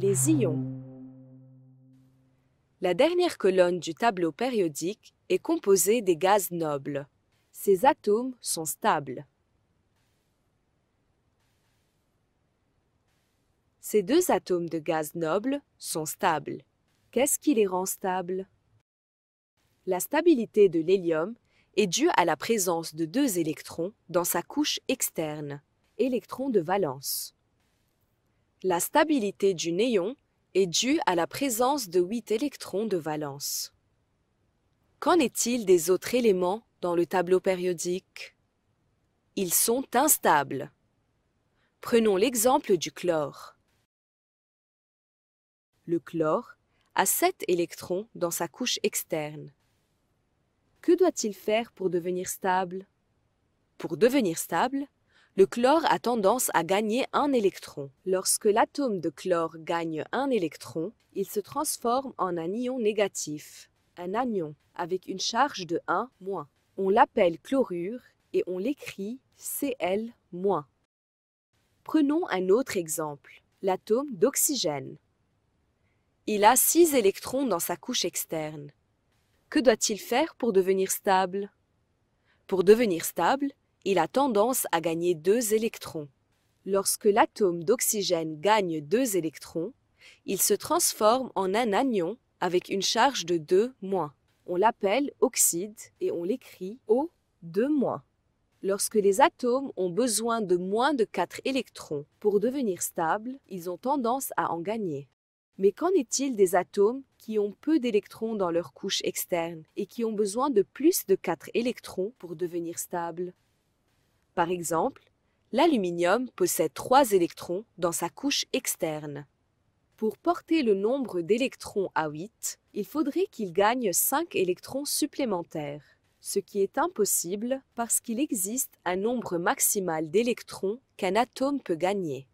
les ions. La dernière colonne du tableau périodique est composée des gaz nobles. Ces atomes sont stables. Ces deux atomes de gaz noble sont stables. Qu'est-ce qui les rend stables La stabilité de l'hélium est due à la présence de deux électrons dans sa couche externe, électrons de valence. La stabilité du néon est due à la présence de 8 électrons de valence. Qu'en est-il des autres éléments dans le tableau périodique Ils sont instables. Prenons l'exemple du chlore. Le chlore a 7 électrons dans sa couche externe. Que doit-il faire pour devenir stable Pour devenir stable, le chlore a tendance à gagner un électron. Lorsque l'atome de chlore gagne un électron, il se transforme en un ion négatif, un anion, avec une charge de 1-. On l'appelle chlorure et on l'écrit Cl-. Prenons un autre exemple, l'atome d'oxygène. Il a 6 électrons dans sa couche externe. Que doit-il faire pour devenir stable Pour devenir stable, il a tendance à gagner deux électrons. Lorsque l'atome d'oxygène gagne deux électrons, il se transforme en un anion avec une charge de 2 moins. On l'appelle oxyde et on l'écrit O2-. Lorsque les atomes ont besoin de moins de 4 électrons pour devenir stables, ils ont tendance à en gagner. Mais qu'en est-il des atomes qui ont peu d'électrons dans leur couche externe et qui ont besoin de plus de 4 électrons pour devenir stables par exemple, l'aluminium possède trois électrons dans sa couche externe. Pour porter le nombre d'électrons à 8, il faudrait qu'il gagne 5 électrons supplémentaires, ce qui est impossible parce qu'il existe un nombre maximal d'électrons qu'un atome peut gagner.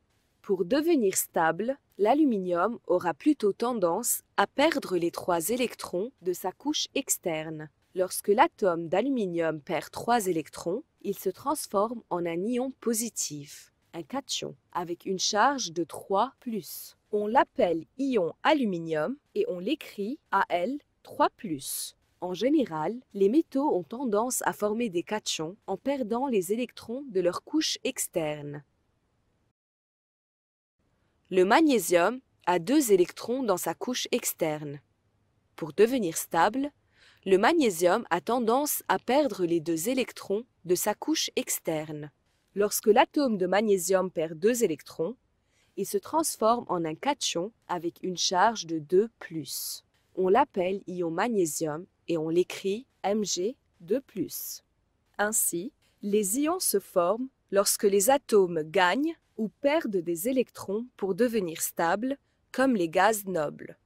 Pour devenir stable, l'aluminium aura plutôt tendance à perdre les 3 électrons de sa couche externe. Lorsque l'atome d'aluminium perd 3 électrons, il se transforme en un ion positif, un cation, avec une charge de 3 ⁇ On l'appelle ion aluminium et on l'écrit Al3 ⁇ en général, les métaux ont tendance à former des cations en perdant les électrons de leur couche externe. Le magnésium a deux électrons dans sa couche externe. Pour devenir stable, le magnésium a tendance à perdre les deux électrons de sa couche externe. Lorsque l'atome de magnésium perd deux électrons, il se transforme en un cation avec une charge de 2 ⁇ On l'appelle ion magnésium et on l'écrit Mg2 Ainsi, les ions se forment lorsque les atomes gagnent ou perdent des électrons pour devenir stables, comme les gaz nobles.